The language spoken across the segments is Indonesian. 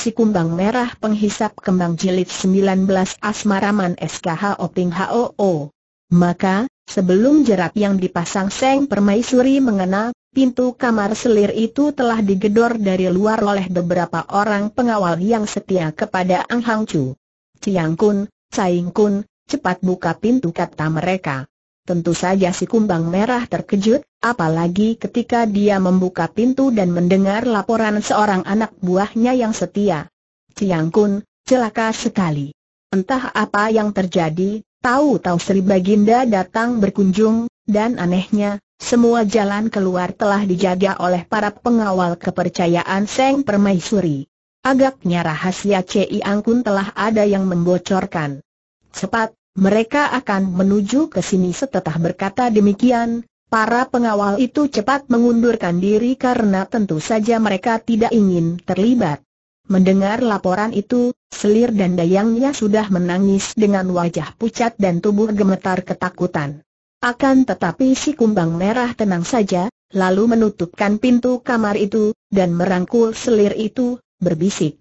Si Kumbang Merah Penghisap Kembang Jilid 19 Asmaraman SKH Oping HOO. Maka, sebelum jerat yang dipasang Seng Permaisuri mengena, pintu kamar selir itu telah digedor dari luar oleh beberapa orang pengawal yang setia kepada Ang Hang Chu. Ciang Kun, Caing Kun, cepat buka pintu kata mereka. Tentu saja si Kumbang Merah terkejut, Apalagi ketika dia membuka pintu dan mendengar laporan seorang anak buahnya yang setia. Ciang Kun, celaka sekali. Entah apa yang terjadi, tahu-tahu Sri Baginda datang berkunjung, dan anehnya, semua jalan keluar telah dijaga oleh para pengawal kepercayaan Seng Permaisuri. Agaknya rahasia Ci Angkun telah ada yang membocorkan. Cepat, mereka akan menuju ke sini setelah berkata demikian, Para pengawal itu cepat mengundurkan diri karena tentu saja mereka tidak ingin terlibat. Mendengar laporan itu, selir dan dayangnya sudah menangis dengan wajah pucat dan tubuh gemetar ketakutan. Akan tetapi si kumbang merah tenang saja, lalu menutupkan pintu kamar itu, dan merangkul selir itu, berbisik.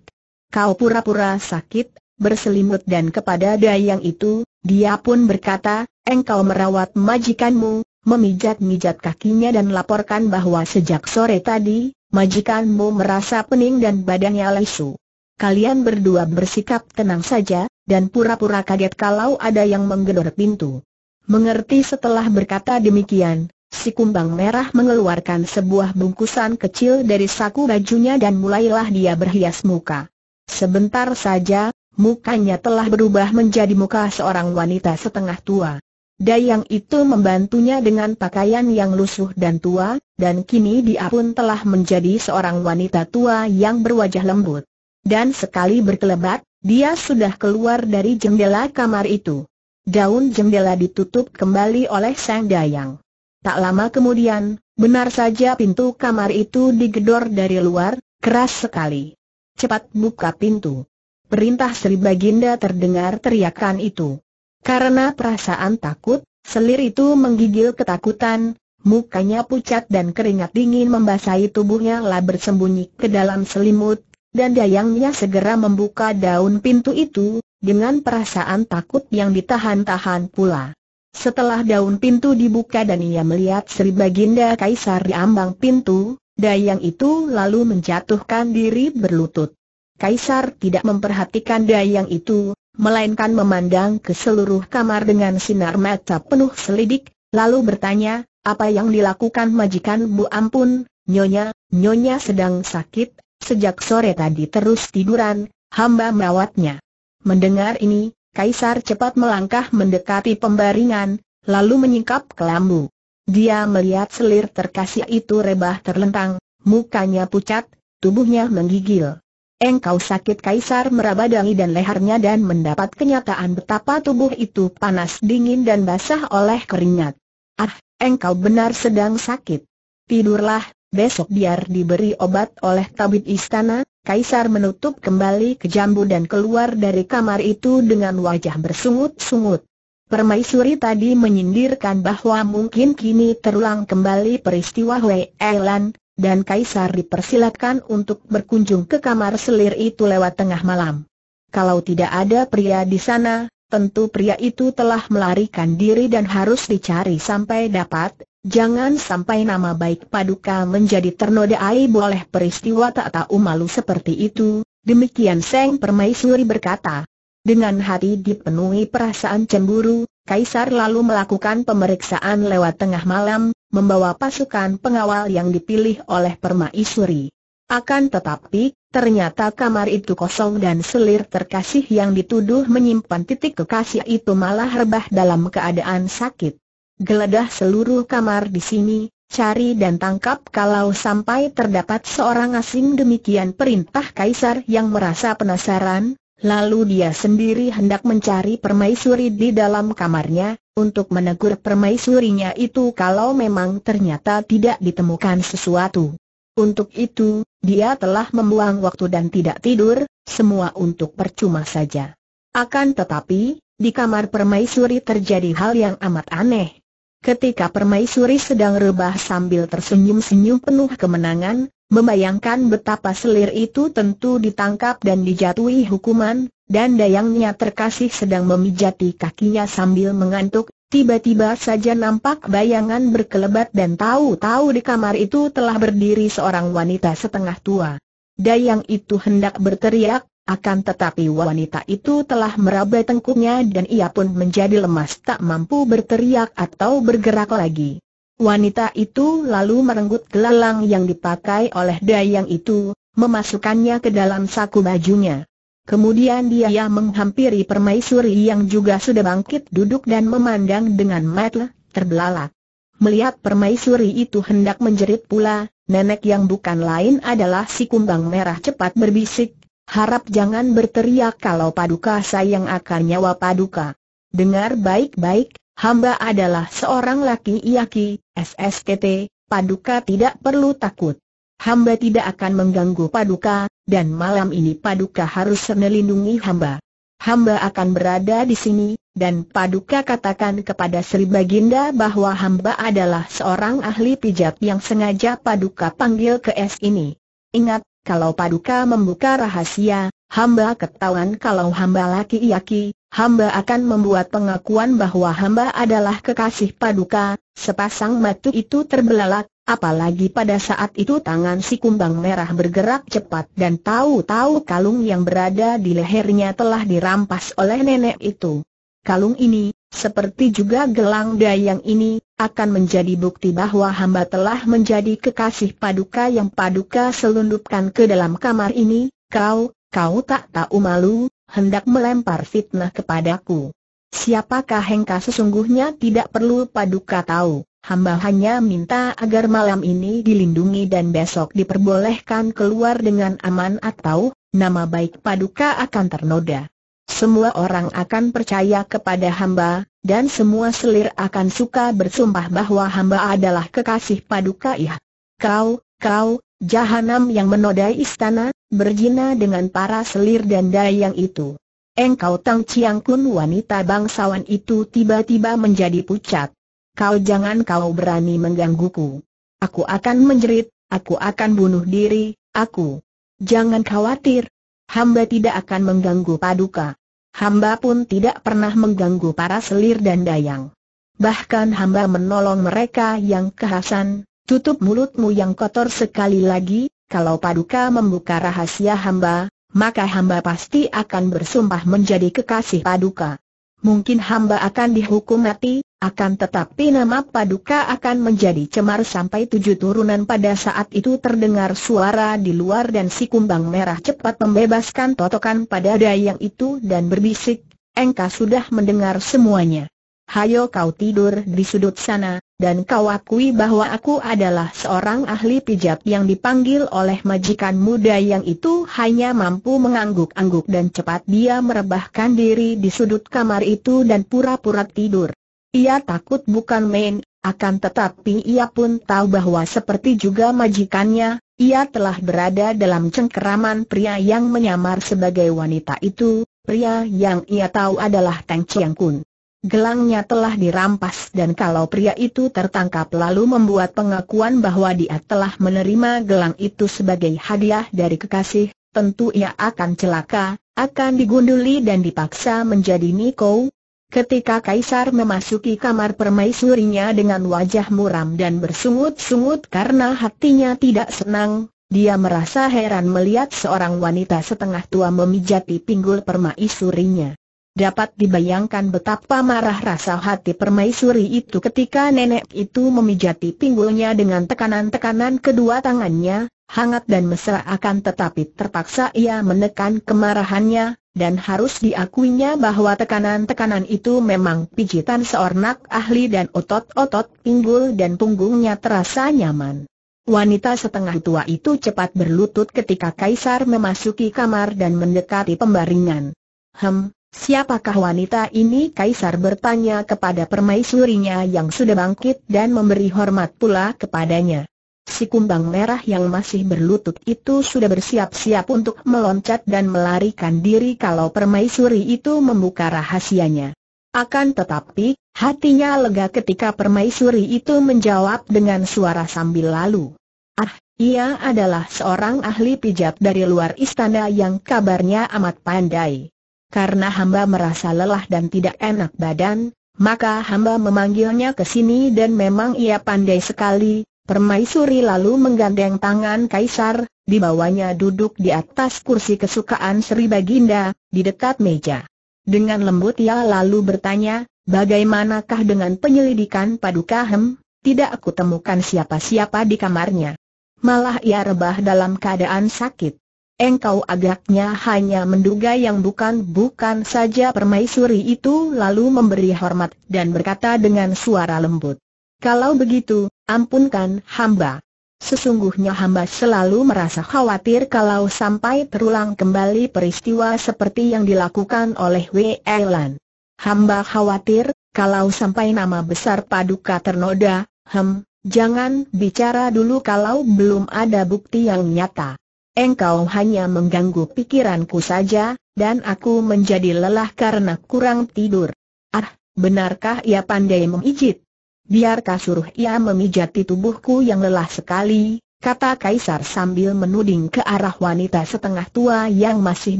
Kau pura-pura sakit, berselimut dan kepada dayang itu, dia pun berkata, engkau merawat majikanmu, memijat-mijat kakinya dan laporkan bahwa sejak sore tadi, majikanmu merasa pening dan badannya lesu. Kalian berdua bersikap tenang saja, dan pura-pura kaget kalau ada yang menggedor pintu. Mengerti setelah berkata demikian, si kumbang merah mengeluarkan sebuah bungkusan kecil dari saku bajunya dan mulailah dia berhias muka. Sebentar saja, mukanya telah berubah menjadi muka seorang wanita setengah tua. Dayang itu membantunya dengan pakaian yang lusuh dan tua, dan kini dia pun telah menjadi seorang wanita tua yang berwajah lembut. Dan sekali berkelebat, dia sudah keluar dari jendela kamar itu. Daun jendela ditutup kembali oleh sang dayang. Tak lama kemudian, benar saja pintu kamar itu digedor dari luar, keras sekali. Cepat buka pintu. Perintah Sri Baginda terdengar teriakan itu. Karena perasaan takut, selir itu menggigil ketakutan, mukanya pucat dan keringat dingin membasahi tubuhnya lah bersembunyi ke dalam selimut, dan dayangnya segera membuka daun pintu itu, dengan perasaan takut yang ditahan-tahan pula. Setelah daun pintu dibuka dan ia melihat Sri Baginda Kaisar di ambang pintu, dayang itu lalu menjatuhkan diri berlutut. Kaisar tidak memperhatikan dayang itu, melainkan memandang ke seluruh kamar dengan sinar mata penuh selidik, lalu bertanya, apa yang dilakukan majikan Bu Ampun, Nyonya, Nyonya sedang sakit, sejak sore tadi terus tiduran, hamba merawatnya. Mendengar ini, Kaisar cepat melangkah mendekati pembaringan, lalu menyingkap kelambu. Dia melihat selir terkasih itu rebah terlentang, mukanya pucat, tubuhnya menggigil. Engkau sakit Kaisar meraba merabadangi dan lehernya dan mendapat kenyataan betapa tubuh itu panas dingin dan basah oleh keringat. Ah, engkau benar sedang sakit. Tidurlah, besok biar diberi obat oleh tabib istana. Kaisar menutup kembali ke jambu dan keluar dari kamar itu dengan wajah bersungut-sungut. Permaisuri tadi menyindirkan bahwa mungkin kini terulang kembali peristiwa Wei Elan, dan Kaisar dipersilakan untuk berkunjung ke kamar selir itu lewat tengah malam. Kalau tidak ada pria di sana, tentu pria itu telah melarikan diri dan harus dicari sampai dapat, jangan sampai nama baik Paduka menjadi ternoda ternodai oleh peristiwa tak tahu malu seperti itu, demikian Seng Permaisuri berkata. Dengan hati dipenuhi perasaan cemburu, Kaisar lalu melakukan pemeriksaan lewat tengah malam, membawa pasukan pengawal yang dipilih oleh permaisuri. Akan tetapi, ternyata kamar itu kosong dan selir terkasih yang dituduh menyimpan titik kekasih itu malah rebah dalam keadaan sakit. Geledah seluruh kamar di sini, cari dan tangkap kalau sampai terdapat seorang asing demikian perintah kaisar yang merasa penasaran, Lalu dia sendiri hendak mencari permaisuri di dalam kamarnya, untuk menegur permaisurinya itu kalau memang ternyata tidak ditemukan sesuatu. Untuk itu, dia telah membuang waktu dan tidak tidur, semua untuk percuma saja. Akan tetapi, di kamar permaisuri terjadi hal yang amat aneh. Ketika permaisuri sedang rebah sambil tersenyum-senyum penuh kemenangan, Membayangkan betapa selir itu tentu ditangkap dan dijatuhi hukuman, dan dayangnya terkasih sedang memijati kakinya sambil mengantuk, tiba-tiba saja nampak bayangan berkelebat dan tahu-tahu di kamar itu telah berdiri seorang wanita setengah tua. Dayang itu hendak berteriak, akan tetapi wanita itu telah meraba tengkuknya dan ia pun menjadi lemas tak mampu berteriak atau bergerak lagi. Wanita itu lalu merenggut gelang yang dipakai oleh Dayang itu, memasukkannya ke dalam saku bajunya. Kemudian dia menghampiri permaisuri yang juga sudah bangkit duduk dan memandang dengan mata terbelalak. Melihat permaisuri itu hendak menjerit pula, nenek yang bukan lain adalah si kumbang merah cepat berbisik, harap jangan berteriak kalau paduka sayang akan nyawa paduka. Dengar baik-baik, hamba adalah seorang laki iaki, SSTT, paduka tidak perlu takut. Hamba tidak akan mengganggu paduka, dan malam ini paduka harus melindungi hamba. Hamba akan berada di sini, dan paduka katakan kepada Sri Baginda bahwa hamba adalah seorang ahli pijat yang sengaja paduka panggil ke es ini. Ingat, kalau paduka membuka rahasia, hamba ketahuan kalau hamba laki-laki, hamba akan membuat pengakuan bahwa hamba adalah kekasih paduka, sepasang mata itu terbelalak, apalagi pada saat itu tangan si kumbang merah bergerak cepat dan tahu-tahu kalung yang berada di lehernya telah dirampas oleh nenek itu. Kalung ini, seperti juga gelang dayang ini, akan menjadi bukti bahwa hamba telah menjadi kekasih paduka yang paduka selundupkan ke dalam kamar ini, kau, kau tak tahu malu, hendak melempar fitnah kepadaku. Siapakah Hengka sesungguhnya tidak perlu paduka tahu, hamba hanya minta agar malam ini dilindungi dan besok diperbolehkan keluar dengan aman atau nama baik paduka akan ternoda. Semua orang akan percaya kepada hamba, dan semua selir akan suka bersumpah bahwa hamba adalah kekasih paduka Ya, Kau, kau, Jahanam yang menodai istana, berjina dengan para selir dan dayang itu. Engkau Tang Chiang Kun wanita bangsawan itu tiba-tiba menjadi pucat. Kau jangan kau berani menggangguku. Aku akan menjerit, aku akan bunuh diri, aku. Jangan khawatir. Hamba tidak akan mengganggu paduka. Hamba pun tidak pernah mengganggu para selir dan dayang. Bahkan hamba menolong mereka yang kehasan, Tutup mulutmu yang kotor sekali lagi, kalau paduka membuka rahasia hamba, maka hamba pasti akan bersumpah menjadi kekasih paduka. Mungkin hamba akan dihukum mati, akan tetapi nama paduka akan menjadi cemar sampai tujuh turunan pada saat itu terdengar suara di luar dan si kumbang merah cepat membebaskan totokan pada dayang itu dan berbisik, engkau sudah mendengar semuanya hayo kau tidur di sudut sana, dan kau akui bahwa aku adalah seorang ahli pijat yang dipanggil oleh majikan muda yang itu hanya mampu mengangguk-angguk dan cepat dia merebahkan diri di sudut kamar itu dan pura-pura tidur. Ia takut bukan main, akan tetapi ia pun tahu bahwa seperti juga majikannya, ia telah berada dalam cengkeraman pria yang menyamar sebagai wanita itu, pria yang ia tahu adalah Tang Chiang Kun. Gelangnya telah dirampas dan kalau pria itu tertangkap lalu membuat pengakuan bahwa dia telah menerima gelang itu sebagai hadiah dari kekasih, tentu ia akan celaka, akan digunduli dan dipaksa menjadi Niko. Ketika Kaisar memasuki kamar permaisurinya dengan wajah muram dan bersungut-sungut karena hatinya tidak senang, dia merasa heran melihat seorang wanita setengah tua memijati pinggul permaisurinya. Dapat dibayangkan betapa marah rasa hati permaisuri itu ketika nenek itu memijati pinggulnya dengan tekanan-tekanan kedua tangannya, hangat dan mesra akan tetapi terpaksa ia menekan kemarahannya, dan harus diakuinya bahwa tekanan-tekanan itu memang pijitan seornak ahli dan otot-otot pinggul dan punggungnya terasa nyaman. Wanita setengah tua itu cepat berlutut ketika Kaisar memasuki kamar dan mendekati pembaringan. Hem, Siapakah wanita ini? Kaisar bertanya kepada permaisurinya yang sudah bangkit dan memberi hormat pula kepadanya. Si kumbang merah yang masih berlutut itu sudah bersiap-siap untuk meloncat dan melarikan diri kalau permaisuri itu membuka rahasianya. Akan tetapi, hatinya lega ketika permaisuri itu menjawab dengan suara sambil lalu. Ah, ia adalah seorang ahli pijat dari luar istana yang kabarnya amat pandai karena hamba merasa lelah dan tidak enak badan, maka hamba memanggilnya ke sini dan memang ia pandai sekali. Permaisuri lalu menggandeng tangan kaisar, dibawanya duduk di atas kursi kesukaan Sri Baginda, di dekat meja. Dengan lembut ia lalu bertanya, bagaimanakah dengan penyelidikan paduka hem? Tidak aku temukan siapa-siapa di kamarnya. Malah ia rebah dalam keadaan sakit. Engkau agaknya hanya menduga yang bukan-bukan saja permaisuri itu lalu memberi hormat dan berkata dengan suara lembut. Kalau begitu, ampunkan hamba. Sesungguhnya hamba selalu merasa khawatir kalau sampai terulang kembali peristiwa seperti yang dilakukan oleh Wei Elan. Hamba khawatir, kalau sampai nama besar paduka ternoda, hem, jangan bicara dulu kalau belum ada bukti yang nyata engkau hanya mengganggu pikiranku saja, dan aku menjadi lelah karena kurang tidur. Ah, benarkah ia pandai memijit? Biarkah suruh ia memijati tubuhku yang lelah sekali, kata Kaisar sambil menuding ke arah wanita setengah tua yang masih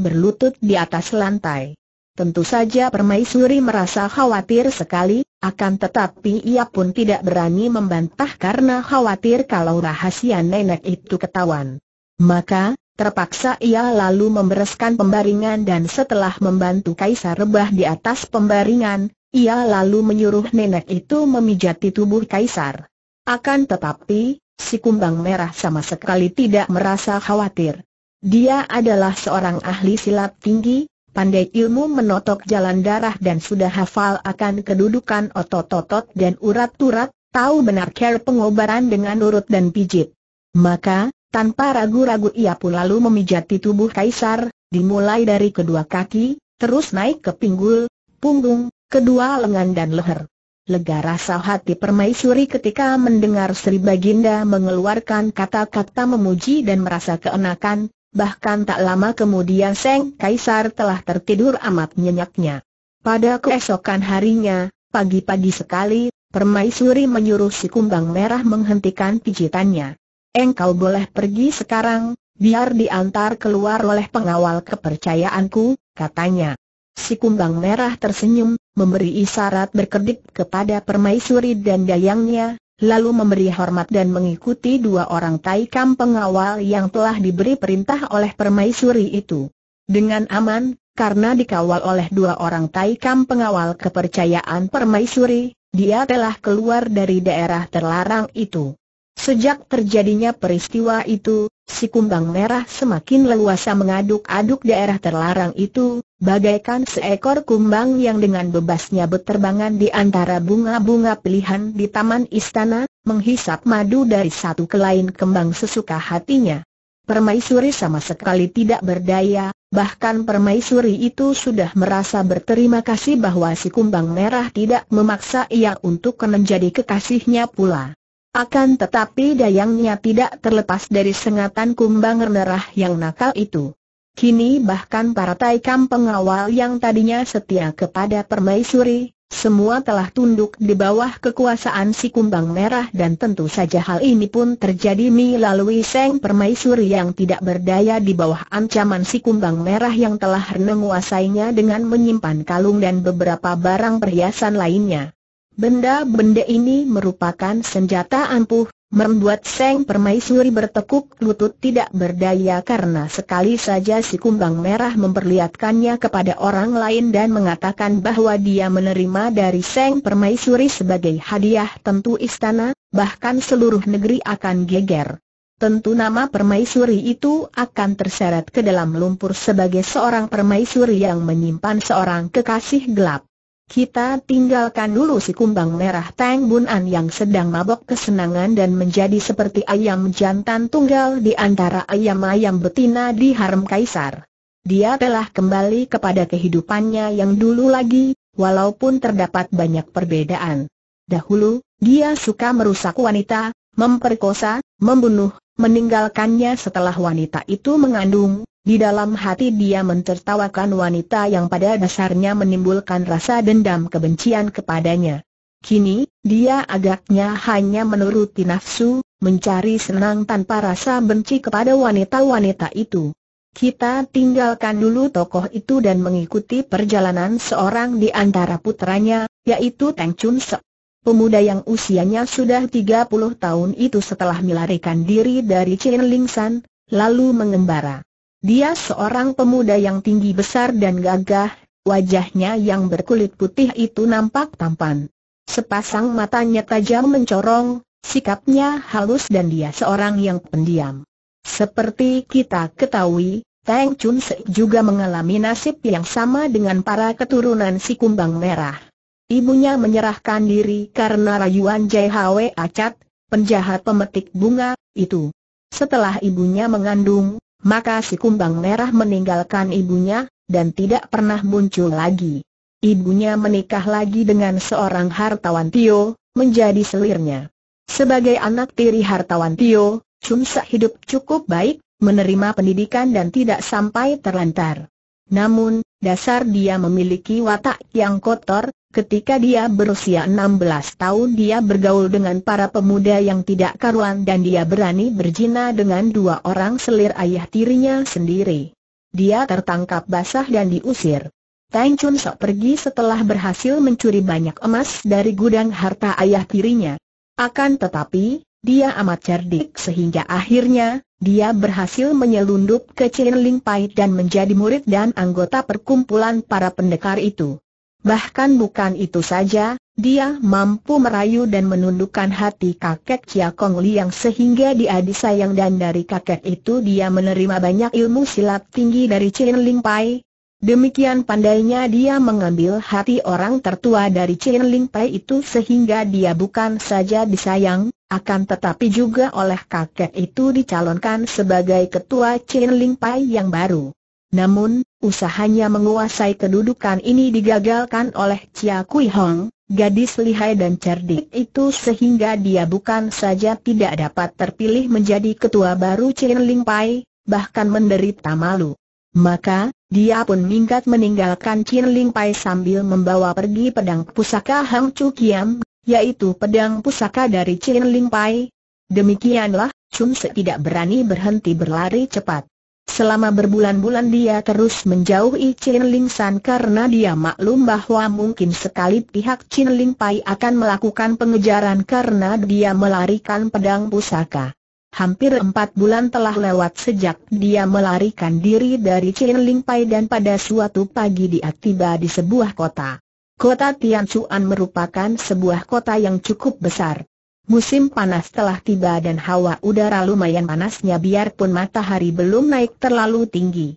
berlutut di atas lantai. Tentu saja Permaisuri merasa khawatir sekali, akan tetapi ia pun tidak berani membantah karena khawatir kalau rahasia nenek itu ketahuan. Maka, terpaksa ia lalu membereskan pembaringan dan setelah membantu Kaisar rebah di atas pembaringan, ia lalu menyuruh nenek itu memijati tubuh Kaisar. Akan tetapi, si kumbang merah sama sekali tidak merasa khawatir. Dia adalah seorang ahli silat tinggi, pandai ilmu menotok jalan darah dan sudah hafal akan kedudukan otot-otot dan urat-urat, tahu benar care pengobaran dengan urut dan pijit. Maka, tanpa ragu-ragu ia pun lalu memijati tubuh kaisar, dimulai dari kedua kaki, terus naik ke pinggul, punggung, kedua lengan dan leher. Lega rasa hati permaisuri ketika mendengar Sri Baginda mengeluarkan kata-kata memuji dan merasa keenakan, bahkan tak lama kemudian Seng Kaisar telah tertidur amat nyenyaknya. Pada keesokan harinya, pagi-pagi sekali, permaisuri menyuruh si kumbang merah menghentikan pijitannya engkau boleh pergi sekarang, biar diantar keluar oleh pengawal kepercayaanku, katanya. Si kumbang merah tersenyum, memberi isyarat berkedip kepada permaisuri dan dayangnya, lalu memberi hormat dan mengikuti dua orang taikam pengawal yang telah diberi perintah oleh permaisuri itu. Dengan aman, karena dikawal oleh dua orang taikam pengawal kepercayaan permaisuri, dia telah keluar dari daerah terlarang itu. Sejak terjadinya peristiwa itu, si kumbang merah semakin leluasa mengaduk-aduk daerah terlarang itu, bagaikan seekor kumbang yang dengan bebasnya berterbangan di antara bunga-bunga pilihan di taman istana, menghisap madu dari satu ke lain kembang sesuka hatinya. Permaisuri sama sekali tidak berdaya, bahkan permaisuri itu sudah merasa berterima kasih bahwa si kumbang merah tidak memaksa ia untuk menjadi kekasihnya pula. Akan tetapi dayangnya tidak terlepas dari sengatan kumbang merah yang nakal itu. Kini bahkan para taikam pengawal yang tadinya setia kepada permaisuri, semua telah tunduk di bawah kekuasaan si kumbang merah dan tentu saja hal ini pun terjadi melalui seng permaisuri yang tidak berdaya di bawah ancaman si kumbang merah yang telah menguasainya dengan menyimpan kalung dan beberapa barang perhiasan lainnya. Benda-benda ini merupakan senjata ampuh, membuat Seng Permaisuri bertekuk lutut tidak berdaya karena sekali saja si kumbang merah memperlihatkannya kepada orang lain dan mengatakan bahwa dia menerima dari Seng Permaisuri sebagai hadiah tentu istana, bahkan seluruh negeri akan geger. Tentu nama permaisuri itu akan terseret ke dalam lumpur sebagai seorang permaisuri yang menyimpan seorang kekasih gelap. Kita tinggalkan dulu si kumbang merah Tang Bun An yang sedang mabok kesenangan dan menjadi seperti ayam jantan tunggal di antara ayam-ayam betina di harem kaisar. Dia telah kembali kepada kehidupannya yang dulu lagi, walaupun terdapat banyak perbedaan. Dahulu, dia suka merusak wanita, memperkosa, membunuh, meninggalkannya setelah wanita itu mengandung, di dalam hati dia mentertawakan wanita yang pada dasarnya menimbulkan rasa dendam kebencian kepadanya. Kini, dia agaknya hanya menuruti nafsu, mencari senang tanpa rasa benci kepada wanita-wanita itu. Kita tinggalkan dulu tokoh itu dan mengikuti perjalanan seorang di antara putranya, yaitu Teng Chun Sek. Pemuda yang usianya sudah 30 tahun itu setelah melarikan diri dari Chin Ling San, lalu mengembara. Dia seorang pemuda yang tinggi besar dan gagah, wajahnya yang berkulit putih itu nampak tampan. Sepasang matanya tajam mencorong, sikapnya halus dan dia seorang yang pendiam. Seperti kita ketahui, Tang Chun Se juga mengalami nasib yang sama dengan para keturunan si kumbang merah. Ibunya menyerahkan diri karena rayuan JHW Acat, penjahat pemetik bunga, itu. Setelah ibunya mengandung, maka si kumbang merah meninggalkan ibunya, dan tidak pernah muncul lagi. Ibunya menikah lagi dengan seorang hartawan Tio, menjadi selirnya. Sebagai anak tiri hartawan Tio, Chumsa hidup cukup baik, menerima pendidikan dan tidak sampai terlantar. Namun, dasar dia memiliki watak yang kotor, ketika dia berusia 16 tahun dia bergaul dengan para pemuda yang tidak karuan dan dia berani berjina dengan dua orang selir ayah tirinya sendiri. Dia tertangkap basah dan diusir. Tang Chun Sok pergi setelah berhasil mencuri banyak emas dari gudang harta ayah tirinya. Akan tetapi, dia amat cerdik sehingga akhirnya, dia berhasil menyelundup ke Ling Pai dan menjadi murid dan anggota perkumpulan para pendekar itu. Bahkan bukan itu saja, dia mampu merayu dan menundukkan hati kakek Chia Kong yang sehingga dia disayang dan dari kakek itu dia menerima banyak ilmu silat tinggi dari Chin Ling Pai, Demikian pandainya dia mengambil hati orang tertua dari Chin Ling Pai itu sehingga dia bukan saja disayang, akan tetapi juga oleh kakek itu dicalonkan sebagai ketua Chin Ling Pai yang baru. Namun, usahanya menguasai kedudukan ini digagalkan oleh Chia Kui Hong, gadis lihai dan cerdik itu sehingga dia bukan saja tidak dapat terpilih menjadi ketua baru Chin Ling Pai, bahkan menderita malu. Maka, dia pun minggat meninggalkan Chin Ling Pai sambil membawa pergi pedang pusaka Hang Chu Kiam, yaitu pedang pusaka dari Chin Ling Pai. Demikianlah, Chun Se tidak berani berhenti berlari cepat. Selama berbulan-bulan dia terus menjauhi Chin Ling San karena dia maklum bahwa mungkin sekali pihak Chin Ling Pai akan melakukan pengejaran karena dia melarikan pedang pusaka. Hampir empat bulan telah lewat sejak dia melarikan diri dari Chin Ling Pai dan pada suatu pagi dia tiba di sebuah kota. Kota Tianchuan merupakan sebuah kota yang cukup besar. Musim panas telah tiba dan hawa udara lumayan panasnya biarpun matahari belum naik terlalu tinggi.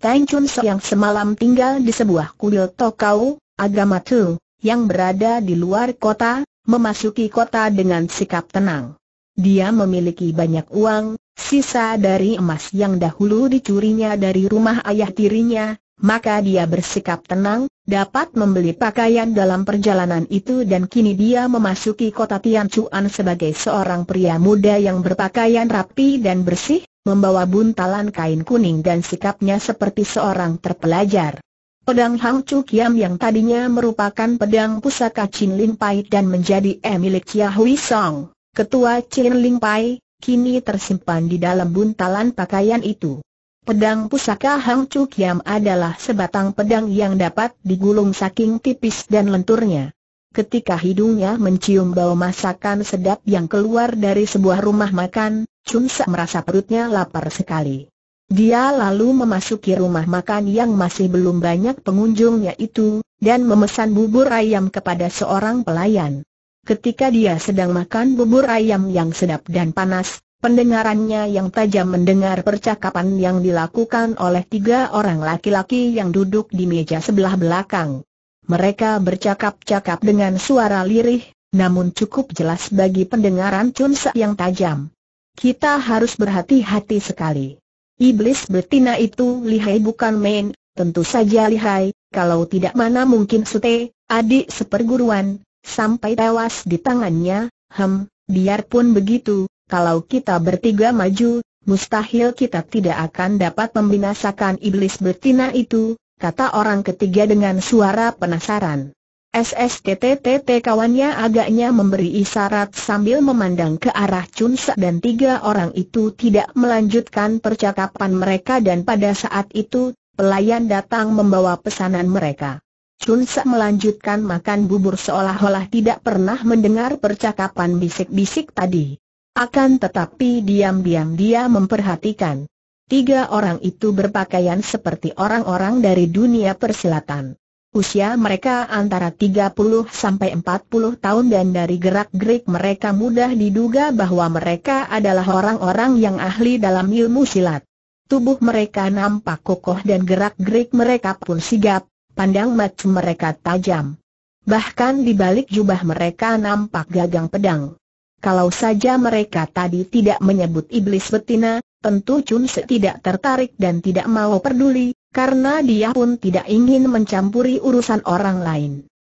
Tang Chun yang semalam tinggal di sebuah kuil Tokau, agama Tu, yang berada di luar kota, memasuki kota dengan sikap tenang. Dia memiliki banyak uang, sisa dari emas yang dahulu dicurinya dari rumah ayah tirinya, maka dia bersikap tenang, dapat membeli pakaian dalam perjalanan itu dan kini dia memasuki kota Tianchuan sebagai seorang pria muda yang berpakaian rapi dan bersih, membawa buntalan kain kuning dan sikapnya seperti seorang terpelajar. Pedang Hang Chu Kiam yang tadinya merupakan pedang pusaka Chin Lin Pai dan menjadi emilik milik Chia Hui Song. Ketua Chin Ling Pai, kini tersimpan di dalam buntalan pakaian itu. Pedang pusaka Hang Chu Kiam adalah sebatang pedang yang dapat digulung saking tipis dan lenturnya. Ketika hidungnya mencium bau masakan sedap yang keluar dari sebuah rumah makan, Chun Sa merasa perutnya lapar sekali. Dia lalu memasuki rumah makan yang masih belum banyak pengunjungnya itu, dan memesan bubur ayam kepada seorang pelayan. Ketika dia sedang makan bubur ayam yang sedap dan panas, pendengarannya yang tajam mendengar percakapan yang dilakukan oleh tiga orang laki-laki yang duduk di meja sebelah belakang. Mereka bercakap-cakap dengan suara lirih, namun cukup jelas bagi pendengaran Chun Sa yang tajam. Kita harus berhati-hati sekali. Iblis betina itu lihai bukan main, tentu saja lihai, kalau tidak mana mungkin sute, adik seperguruan, sampai tewas di tangannya, hem, biarpun begitu, kalau kita bertiga maju, mustahil kita tidak akan dapat membinasakan iblis betina itu, kata orang ketiga dengan suara penasaran. SSTTTT kawannya agaknya memberi isyarat sambil memandang ke arah Chunsa dan tiga orang itu tidak melanjutkan percakapan mereka dan pada saat itu, pelayan datang membawa pesanan mereka. Chun Sa melanjutkan makan bubur seolah-olah tidak pernah mendengar percakapan bisik-bisik tadi. Akan tetapi diam-diam dia memperhatikan. Tiga orang itu berpakaian seperti orang-orang dari dunia persilatan. Usia mereka antara 30 sampai 40 tahun dan dari gerak-gerik mereka mudah diduga bahwa mereka adalah orang-orang yang ahli dalam ilmu silat. Tubuh mereka nampak kokoh dan gerak-gerik mereka pun sigap, pandang mata mereka tajam. Bahkan di balik jubah mereka nampak gagang pedang. Kalau saja mereka tadi tidak menyebut iblis betina, tentu Chun Se tidak tertarik dan tidak mau peduli, karena dia pun tidak ingin mencampuri urusan orang lain.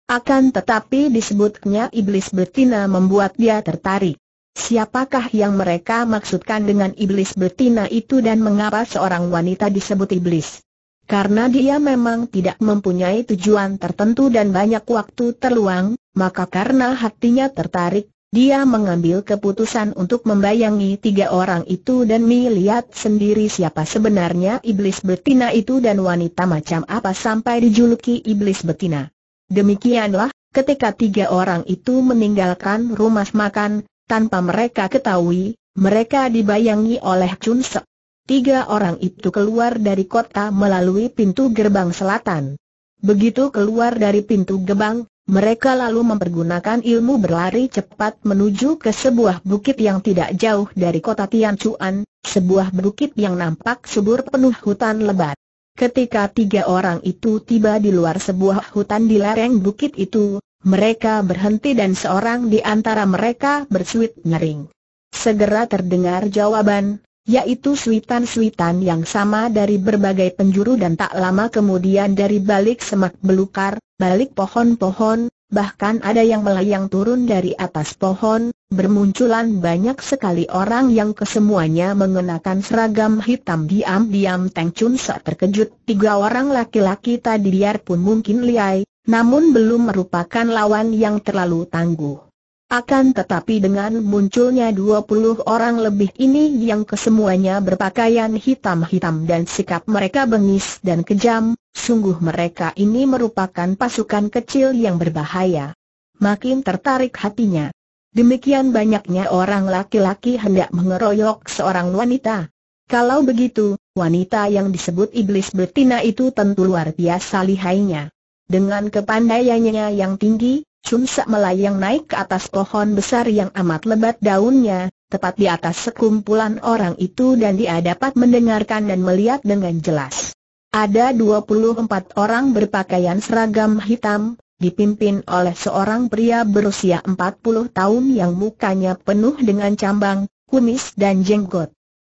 Akan tetapi disebutnya iblis betina membuat dia tertarik. Siapakah yang mereka maksudkan dengan iblis betina itu dan mengapa seorang wanita disebut iblis? Karena dia memang tidak mempunyai tujuan tertentu dan banyak waktu terluang, maka karena hatinya tertarik, dia mengambil keputusan untuk membayangi tiga orang itu dan melihat sendiri siapa sebenarnya iblis betina itu dan wanita macam apa sampai dijuluki iblis betina. Demikianlah, ketika tiga orang itu meninggalkan rumah makan, tanpa mereka ketahui, mereka dibayangi oleh Chun Sek. Tiga orang itu keluar dari kota melalui pintu gerbang selatan. Begitu keluar dari pintu gerbang, mereka lalu mempergunakan ilmu berlari cepat menuju ke sebuah bukit yang tidak jauh dari kota Tianchuan, sebuah bukit yang nampak subur penuh hutan lebat. Ketika tiga orang itu tiba di luar sebuah hutan di lereng bukit itu, mereka berhenti dan seorang di antara mereka bersuit nyering. Segera terdengar jawaban, yaitu suitan-suitan yang sama dari berbagai penjuru dan tak lama kemudian dari balik semak belukar, balik pohon-pohon, bahkan ada yang melayang turun dari atas pohon, bermunculan banyak sekali orang yang kesemuanya mengenakan seragam hitam diam-diam Teng Chun sok terkejut tiga orang laki-laki tadi biarpun mungkin liai, namun belum merupakan lawan yang terlalu tangguh. Akan tetapi dengan munculnya 20 orang lebih ini yang kesemuanya berpakaian hitam-hitam dan sikap mereka bengis dan kejam, sungguh mereka ini merupakan pasukan kecil yang berbahaya. Makin tertarik hatinya. Demikian banyaknya orang laki-laki hendak mengeroyok seorang wanita. Kalau begitu, wanita yang disebut iblis betina itu tentu luar biasa lihainya. Dengan kepandaiannya yang tinggi, Chun Sak melayang naik ke atas pohon besar yang amat lebat daunnya, tepat di atas sekumpulan orang itu dan dia dapat mendengarkan dan melihat dengan jelas. Ada 24 orang berpakaian seragam hitam, dipimpin oleh seorang pria berusia 40 tahun yang mukanya penuh dengan cambang, kumis dan jenggot.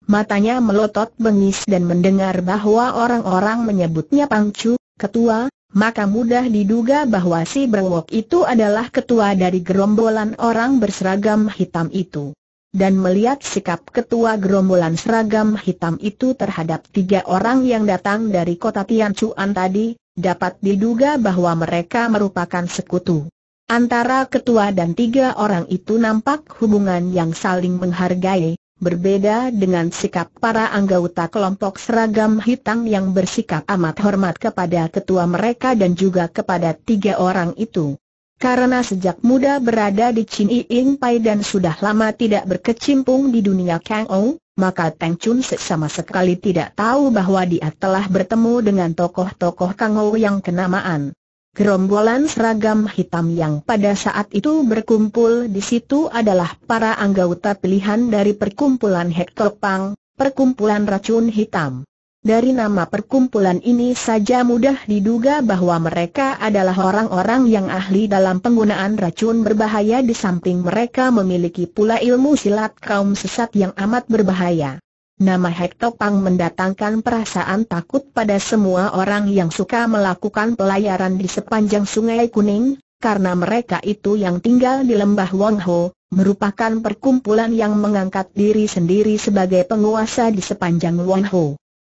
Matanya melotot bengis dan mendengar bahwa orang-orang menyebutnya Pangcu, ketua, maka mudah diduga bahwa si Brewok itu adalah ketua dari gerombolan orang berseragam hitam itu. Dan melihat sikap ketua gerombolan seragam hitam itu terhadap tiga orang yang datang dari kota Tianchuan tadi, dapat diduga bahwa mereka merupakan sekutu. Antara ketua dan tiga orang itu nampak hubungan yang saling menghargai, Berbeda dengan sikap para anggota kelompok seragam hitam yang bersikap amat hormat kepada ketua mereka dan juga kepada tiga orang itu. Karena sejak muda berada di Chin ing Pai dan sudah lama tidak berkecimpung di dunia Kang Ong, maka Teng Chun sama sekali tidak tahu bahwa dia telah bertemu dengan tokoh-tokoh Kang Ong yang kenamaan. Gerombolan seragam hitam yang pada saat itu berkumpul di situ adalah para anggota pilihan dari perkumpulan Hector Pang, perkumpulan racun hitam. Dari nama perkumpulan ini saja mudah diduga bahwa mereka adalah orang-orang yang ahli dalam penggunaan racun berbahaya di samping mereka memiliki pula ilmu silat kaum sesat yang amat berbahaya. Nama Hek Topang mendatangkan perasaan takut pada semua orang yang suka melakukan pelayaran di sepanjang Sungai Kuning, karena mereka itu yang tinggal di lembah Wong merupakan perkumpulan yang mengangkat diri sendiri sebagai penguasa di sepanjang Wong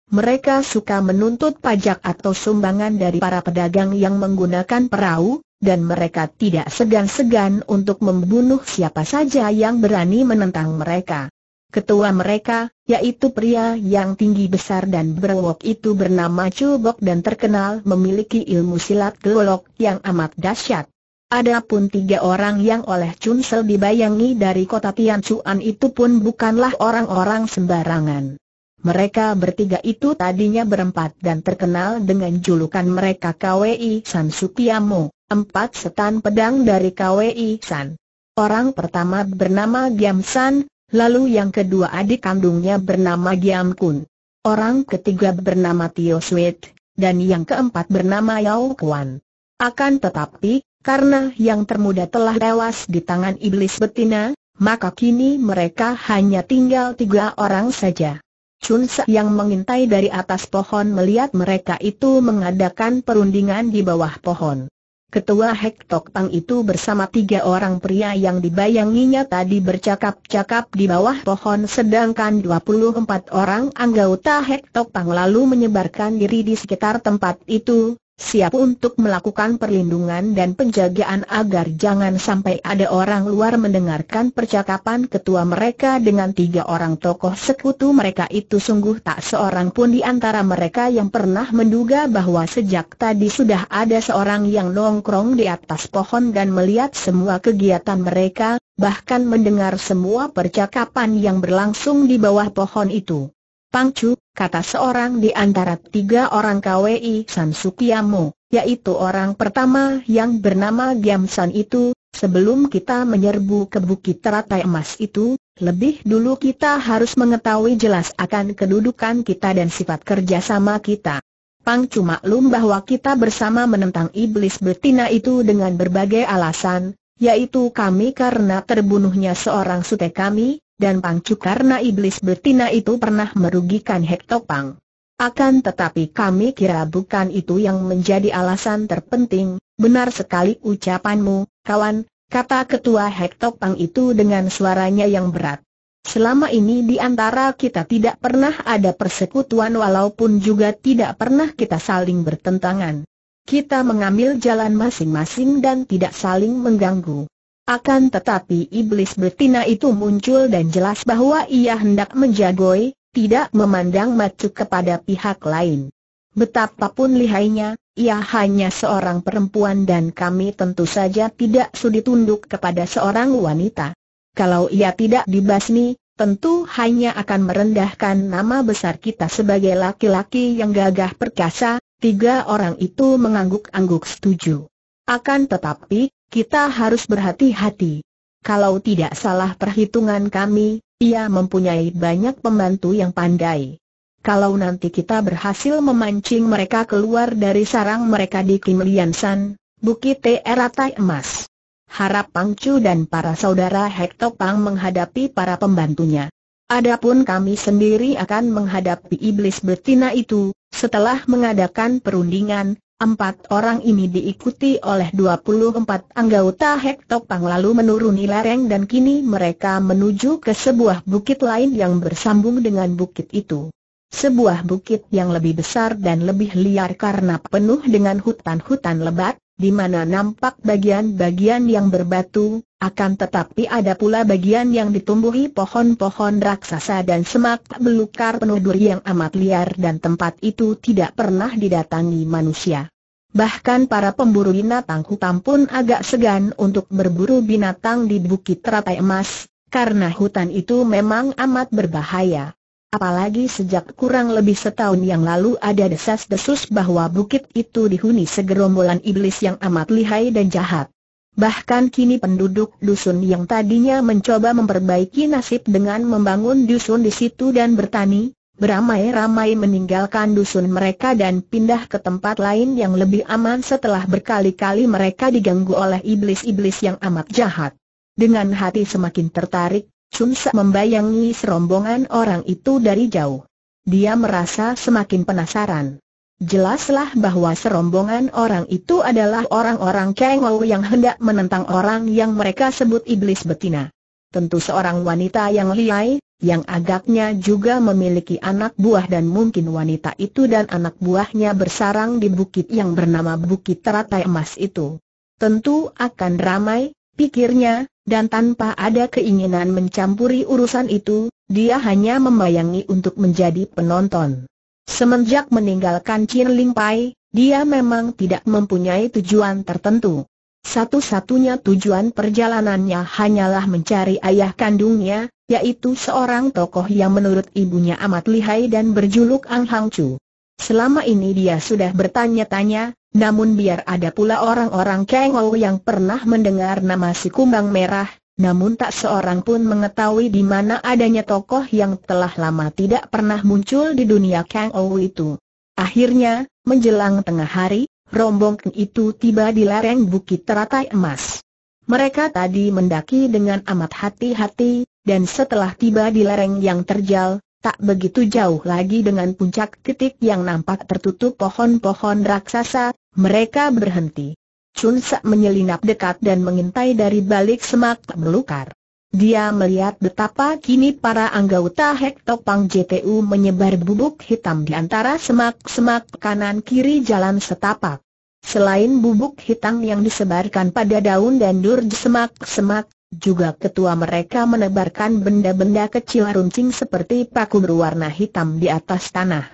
Mereka suka menuntut pajak atau sumbangan dari para pedagang yang menggunakan perahu, dan mereka tidak segan-segan untuk membunuh siapa saja yang berani menentang mereka. Ketua mereka, yaitu pria yang tinggi besar dan berwok itu bernama Chubok dan terkenal memiliki ilmu silat gelolok yang amat dahsyat. Adapun tiga orang yang oleh Chun dibayangi dari kota Tianchuan itu pun bukanlah orang-orang sembarangan. Mereka bertiga itu tadinya berempat dan terkenal dengan julukan mereka KWI San Supiamo, empat setan pedang dari KWI San. Orang pertama bernama Giam San, Lalu yang kedua adik kandungnya bernama Giam Kun. Orang ketiga bernama Tio Sweet, dan yang keempat bernama Yao Kuan. Akan tetapi, karena yang termuda telah tewas di tangan iblis betina, maka kini mereka hanya tinggal tiga orang saja. Chun Se yang mengintai dari atas pohon melihat mereka itu mengadakan perundingan di bawah pohon. Ketua Hektok Tok Tang itu bersama tiga orang pria yang dibayanginya tadi bercakap-cakap di bawah pohon sedangkan 24 orang anggota Hektok Tok Tang lalu menyebarkan diri di sekitar tempat itu, siap untuk melakukan perlindungan dan penjagaan agar jangan sampai ada orang luar mendengarkan percakapan ketua mereka dengan tiga orang tokoh sekutu mereka itu sungguh tak seorang pun di antara mereka yang pernah menduga bahwa sejak tadi sudah ada seorang yang nongkrong di atas pohon dan melihat semua kegiatan mereka, bahkan mendengar semua percakapan yang berlangsung di bawah pohon itu. Pangcu, kata seorang di antara tiga orang KWI San Sukiamo, yaitu orang pertama yang bernama Giam San itu, sebelum kita menyerbu ke bukit teratai emas itu, lebih dulu kita harus mengetahui jelas akan kedudukan kita dan sifat kerjasama kita. Pang cuma lum bahwa kita bersama menentang iblis betina itu dengan berbagai alasan, yaitu kami karena terbunuhnya seorang sute kami, dan pangcu karena iblis betina itu pernah merugikan Hektopang. Akan tetapi kami kira bukan itu yang menjadi alasan terpenting, benar sekali ucapanmu, kawan, kata ketua Hektopang itu dengan suaranya yang berat. Selama ini di antara kita tidak pernah ada persekutuan walaupun juga tidak pernah kita saling bertentangan. Kita mengambil jalan masing-masing dan tidak saling mengganggu. Akan tetapi iblis betina itu muncul dan jelas bahwa ia hendak menjagoi, tidak memandang macu kepada pihak lain. Betapapun lihainya, ia hanya seorang perempuan dan kami tentu saja tidak sudi tunduk kepada seorang wanita. Kalau ia tidak dibasmi, tentu hanya akan merendahkan nama besar kita sebagai laki-laki yang gagah perkasa, tiga orang itu mengangguk-angguk setuju. Akan tetapi, kita harus berhati-hati. Kalau tidak salah perhitungan kami, ia mempunyai banyak pembantu yang pandai. Kalau nanti kita berhasil memancing mereka keluar dari sarang mereka di Kim Lian San, Bukit Teratai Emas. Harap Pangcu dan para saudara Hektok Pang menghadapi para pembantunya. Adapun kami sendiri akan menghadapi iblis betina itu, setelah mengadakan perundingan, Empat orang ini diikuti oleh 24 anggota Hektopang lalu menuruni lereng dan kini mereka menuju ke sebuah bukit lain yang bersambung dengan bukit itu. Sebuah bukit yang lebih besar dan lebih liar karena penuh dengan hutan-hutan lebat, di mana nampak bagian-bagian yang berbatu, akan tetapi ada pula bagian yang ditumbuhi pohon-pohon raksasa dan semak belukar penuh duri yang amat liar dan tempat itu tidak pernah didatangi manusia. Bahkan para pemburu binatang hutan pun agak segan untuk berburu binatang di Bukit Teratai Emas, karena hutan itu memang amat berbahaya. Apalagi sejak kurang lebih setahun yang lalu ada desas-desus bahwa bukit itu dihuni segerombolan iblis yang amat lihai dan jahat. Bahkan kini penduduk dusun yang tadinya mencoba memperbaiki nasib dengan membangun dusun di situ dan bertani, beramai-ramai meninggalkan dusun mereka dan pindah ke tempat lain yang lebih aman setelah berkali-kali mereka diganggu oleh iblis-iblis yang amat jahat. Dengan hati semakin tertarik, Sa membayangi serombongan orang itu dari jauh. Dia merasa semakin penasaran. Jelaslah bahwa serombongan orang itu adalah orang-orang Ou yang hendak menentang orang yang mereka sebut iblis betina. Tentu seorang wanita yang liai, yang agaknya juga memiliki anak buah dan mungkin wanita itu dan anak buahnya bersarang di bukit yang bernama Bukit Teratai Emas itu. Tentu akan ramai, pikirnya, dan tanpa ada keinginan mencampuri urusan itu, dia hanya membayangi untuk menjadi penonton. Semenjak meninggalkan Chin Ling Pai, dia memang tidak mempunyai tujuan tertentu. Satu-satunya tujuan perjalanannya hanyalah mencari ayah kandungnya, yaitu seorang tokoh yang menurut ibunya amat lihai dan berjuluk Ang Hang Chu. Selama ini dia sudah bertanya-tanya, namun biar ada pula orang-orang Kengol yang pernah mendengar nama si kumbang merah, namun tak seorang pun mengetahui di mana adanya tokoh yang telah lama tidak pernah muncul di dunia Kengol itu. Akhirnya, menjelang tengah hari, rombongan itu tiba di lereng Bukit Teratai Emas. Mereka tadi mendaki dengan amat hati-hati, dan setelah tiba di lereng yang terjal, Tak begitu jauh lagi dengan puncak titik yang nampak tertutup pohon-pohon raksasa, mereka berhenti. Chun Sak menyelinap dekat dan mengintai dari balik semak melukar. Dia melihat betapa kini para anggota Hek JTU menyebar bubuk hitam di antara semak-semak kanan kiri jalan setapak. Selain bubuk hitam yang disebarkan pada daun dan dur semak-semak, juga ketua mereka menebarkan benda-benda kecil runcing seperti paku berwarna hitam di atas tanah.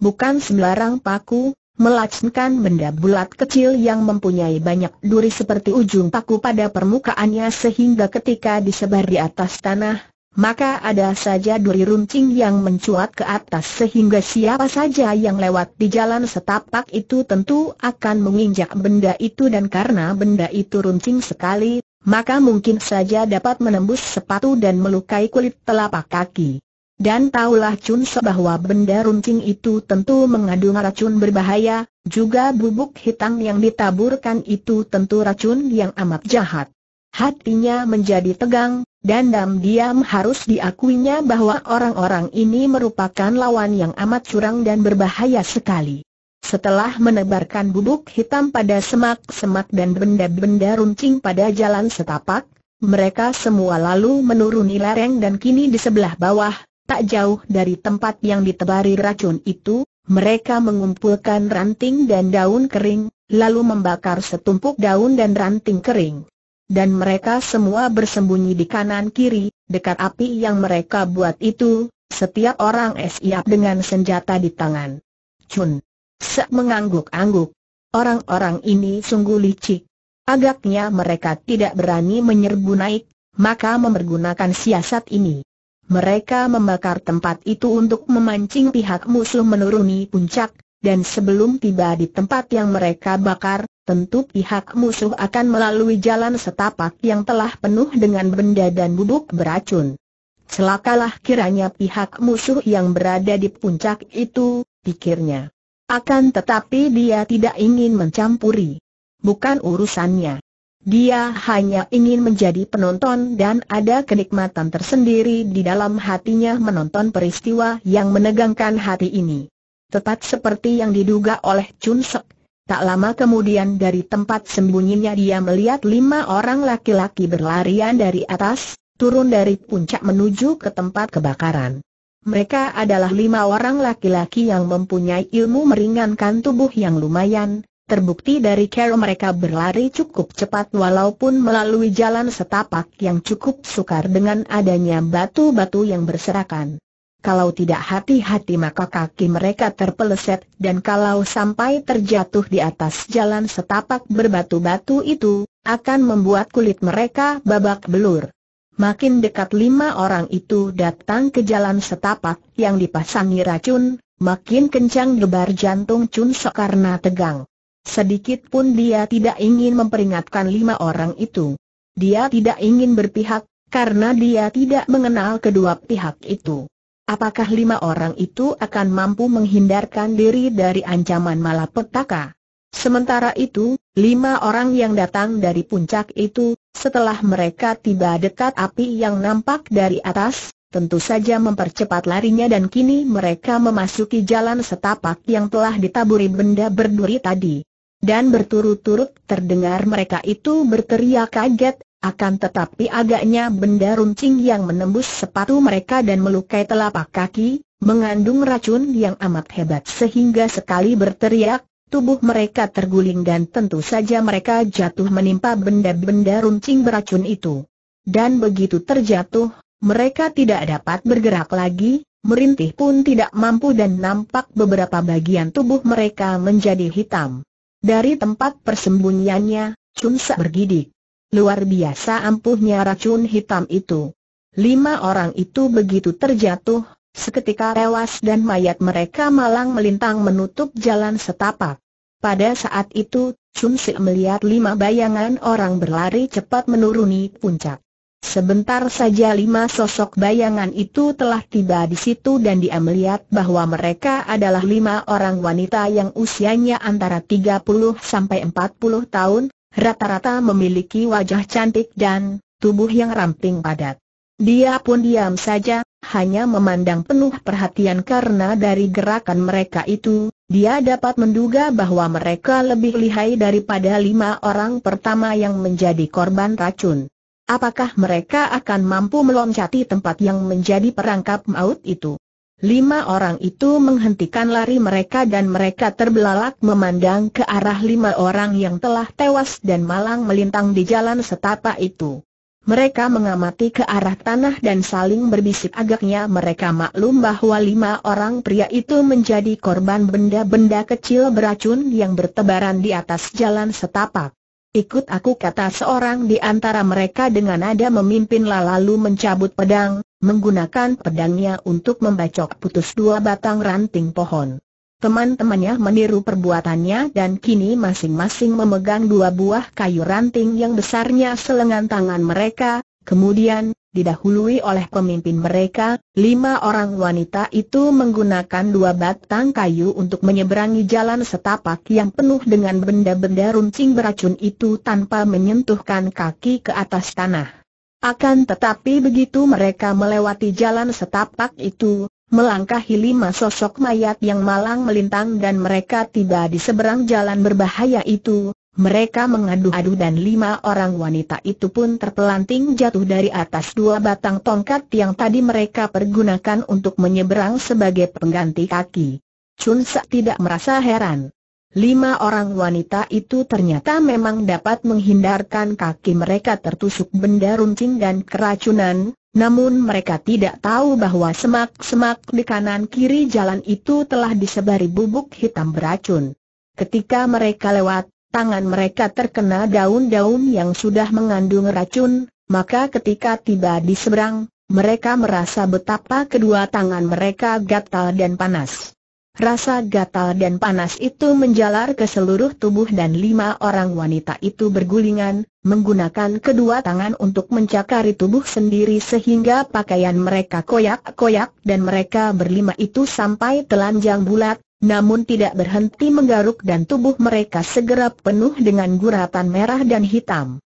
Bukan sembarang paku, melainkan benda bulat kecil yang mempunyai banyak duri seperti ujung paku pada permukaannya sehingga ketika disebar di atas tanah, maka ada saja duri runcing yang mencuat ke atas sehingga siapa saja yang lewat di jalan setapak itu tentu akan menginjak benda itu dan karena benda itu runcing sekali, maka mungkin saja dapat menembus sepatu dan melukai kulit telapak kaki. Dan tahulah Chun sebahwa bahwa benda runcing itu tentu mengandung racun berbahaya, juga bubuk hitam yang ditaburkan itu tentu racun yang amat jahat. Hatinya menjadi tegang, dan diam-diam harus diakuinya bahwa orang-orang ini merupakan lawan yang amat curang dan berbahaya sekali. Setelah menebarkan bubuk hitam pada semak-semak dan benda-benda runcing pada jalan setapak, mereka semua lalu menuruni lereng dan kini di sebelah bawah, tak jauh dari tempat yang ditebari racun itu, mereka mengumpulkan ranting dan daun kering, lalu membakar setumpuk daun dan ranting kering. Dan mereka semua bersembunyi di kanan-kiri, dekat api yang mereka buat itu, setiap orang siap dengan senjata di tangan. Chun. Sek mengangguk-angguk. Orang-orang ini sungguh licik. Agaknya mereka tidak berani menyerbu naik, maka mempergunakan siasat ini. Mereka membakar tempat itu untuk memancing pihak musuh menuruni puncak, dan sebelum tiba di tempat yang mereka bakar, tentu pihak musuh akan melalui jalan setapak yang telah penuh dengan benda dan bubuk beracun. Celakalah kiranya pihak musuh yang berada di puncak itu, pikirnya. Akan tetapi dia tidak ingin mencampuri. Bukan urusannya. Dia hanya ingin menjadi penonton dan ada kenikmatan tersendiri di dalam hatinya menonton peristiwa yang menegangkan hati ini. Tepat seperti yang diduga oleh Chun Sek, tak lama kemudian dari tempat sembunyinya dia melihat lima orang laki-laki berlarian dari atas, turun dari puncak menuju ke tempat kebakaran. Mereka adalah lima orang laki-laki yang mempunyai ilmu meringankan tubuh yang lumayan, terbukti dari cara mereka berlari cukup cepat walaupun melalui jalan setapak yang cukup sukar dengan adanya batu-batu yang berserakan. Kalau tidak hati-hati maka kaki mereka terpeleset dan kalau sampai terjatuh di atas jalan setapak berbatu-batu itu, akan membuat kulit mereka babak belur. Makin dekat lima orang itu datang ke jalan setapak yang dipasangi racun, makin kencang debar jantung Chun Sok karena tegang. Sedikit pun dia tidak ingin memperingatkan lima orang itu. Dia tidak ingin berpihak, karena dia tidak mengenal kedua pihak itu. Apakah lima orang itu akan mampu menghindarkan diri dari ancaman malapetaka? Sementara itu, lima orang yang datang dari puncak itu setelah mereka tiba dekat api yang nampak dari atas, tentu saja mempercepat larinya dan kini mereka memasuki jalan setapak yang telah ditaburi benda berduri tadi. Dan berturut-turut terdengar mereka itu berteriak kaget, akan tetapi agaknya benda runcing yang menembus sepatu mereka dan melukai telapak kaki, mengandung racun yang amat hebat sehingga sekali berteriak, tubuh mereka terguling dan tentu saja mereka jatuh menimpa benda-benda runcing beracun itu. Dan begitu terjatuh, mereka tidak dapat bergerak lagi, merintih pun tidak mampu dan nampak beberapa bagian tubuh mereka menjadi hitam. Dari tempat persembunyiannya, Chunsa bergidik. Luar biasa ampuhnya racun hitam itu. Lima orang itu begitu terjatuh, seketika tewas dan mayat mereka malang melintang menutup jalan setapak. Pada saat itu, Chun Sik melihat lima bayangan orang berlari cepat menuruni puncak. Sebentar saja lima sosok bayangan itu telah tiba di situ dan dia melihat bahwa mereka adalah lima orang wanita yang usianya antara 30 sampai 40 tahun, rata-rata memiliki wajah cantik dan tubuh yang ramping padat. Dia pun diam saja, hanya memandang penuh perhatian karena dari gerakan mereka itu, dia dapat menduga bahwa mereka lebih lihai daripada lima orang pertama yang menjadi korban racun. Apakah mereka akan mampu meloncati tempat yang menjadi perangkap maut itu? Lima orang itu menghentikan lari mereka dan mereka terbelalak memandang ke arah lima orang yang telah tewas dan malang melintang di jalan setapak itu. Mereka mengamati ke arah tanah dan saling berbisik agaknya mereka maklum bahwa lima orang pria itu menjadi korban benda-benda kecil beracun yang bertebaran di atas jalan setapak. Ikut aku kata seorang di antara mereka dengan nada memimpin lalu mencabut pedang, menggunakan pedangnya untuk membacok putus dua batang ranting pohon. Teman-temannya meniru perbuatannya dan kini masing-masing memegang dua buah kayu ranting yang besarnya selengan tangan mereka, kemudian, didahului oleh pemimpin mereka, lima orang wanita itu menggunakan dua batang kayu untuk menyeberangi jalan setapak yang penuh dengan benda-benda runcing beracun itu tanpa menyentuhkan kaki ke atas tanah. Akan tetapi begitu mereka melewati jalan setapak itu, melangkahi lima sosok mayat yang malang melintang dan mereka tiba di seberang jalan berbahaya itu, mereka mengadu-adu dan lima orang wanita itu pun terpelanting jatuh dari atas dua batang tongkat yang tadi mereka pergunakan untuk menyeberang sebagai pengganti kaki. Chun Sa tidak merasa heran. Lima orang wanita itu ternyata memang dapat menghindarkan kaki mereka tertusuk benda runcing dan keracunan, namun mereka tidak tahu bahwa semak-semak di kanan kiri jalan itu telah disebari bubuk hitam beracun. Ketika mereka lewat, tangan mereka terkena daun-daun yang sudah mengandung racun, maka ketika tiba di seberang, mereka merasa betapa kedua tangan mereka gatal dan panas. Rasa gatal dan panas itu menjalar ke seluruh tubuh dan lima orang wanita itu bergulingan, menggunakan kedua tangan untuk mencakari tubuh sendiri sehingga pakaian mereka koyak-koyak dan mereka berlima itu sampai telanjang bulat, namun tidak berhenti menggaruk dan tubuh mereka segera penuh dengan guratan merah dan hitam.